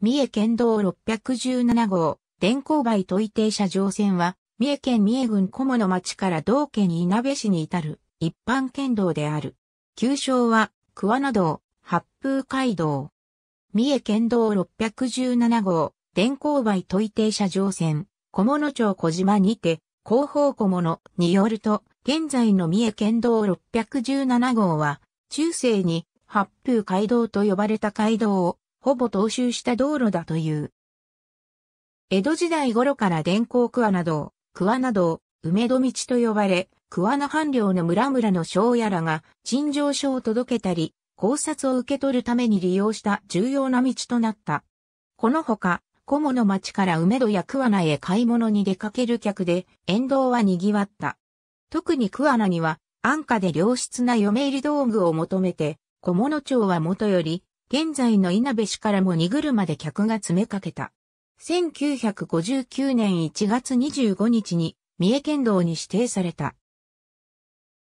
三重県道617号、電光梅井停車場線は、三重県三重郡小物町から同県稲部市に至る一般県道である。旧称は、桑名道、八風街道。三重県道617号、電光梅井停車場線、小物町小島にて、広報小物によると、現在の三重県道617号は、中世に八風街道と呼ばれた街道をほぼ踏襲した道路だという。江戸時代頃から電光桑名道、桑名道、梅戸道と呼ばれ、桑名藩領の村々の商やらが陳情書を届けたり、考察を受け取るために利用した重要な道となった。このほか、小物町から梅戸や桑名へ買い物に出かける客で、沿道は賑わった。特に桑名には、安価で良質な嫁入り道具を求めて、小物町はもとより、現在の稲部市からも荷車で客が詰めかけた。1959年1月25日に三重県道に指定された。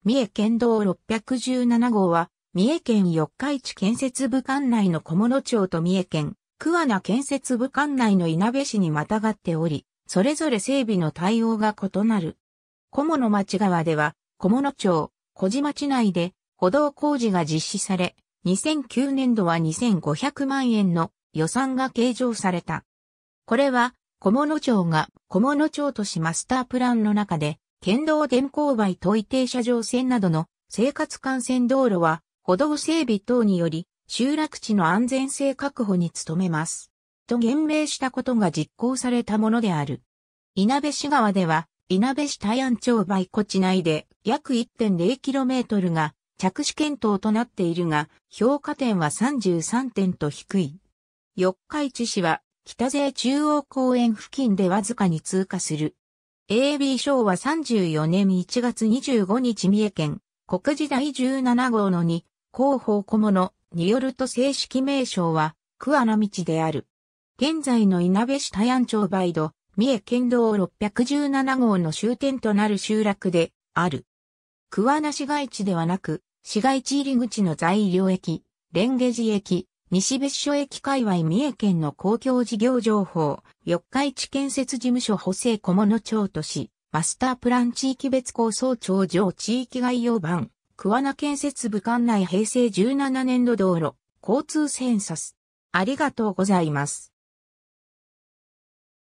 三重県道617号は、三重県四日市建設部管内の小物町と三重県桑名建設部管内の稲部市にまたがっており、それぞれ整備の対応が異なる。小物町側では、小物町、小島町内で歩道工事が実施され、2009年度は2500万円の予算が計上された。これは、小物町が小物町都市マスタープランの中で、県道電光梅都位停車場線などの生活幹線道路は、歩道整備等により、集落地の安全性確保に努めます。と言明したことが実行されたものである。稲部市川では、稲部市大安町売庫内で約 1.0km が着手検討となっているが、評価点は33点と低い。四日市市は、北勢中央公園付近でわずかに通過する。AB 賞は34年1月25日三重県、国時代17号の2、広報小物によると正式名称は、桑名道である。現在の稲部市多安町バイド、三重県道617号の終点となる集落で、ある。桑名市街地ではなく、市街地入り口の在医療駅、ンゲ寺駅、西別所駅界隈三重県の公共事業情報、四日市建設事務所補正小物町都市、マスタープラン地域別構想庁上地域概要版、桑名建設部管内平成17年度道路、交通センサス。ありがとうございます。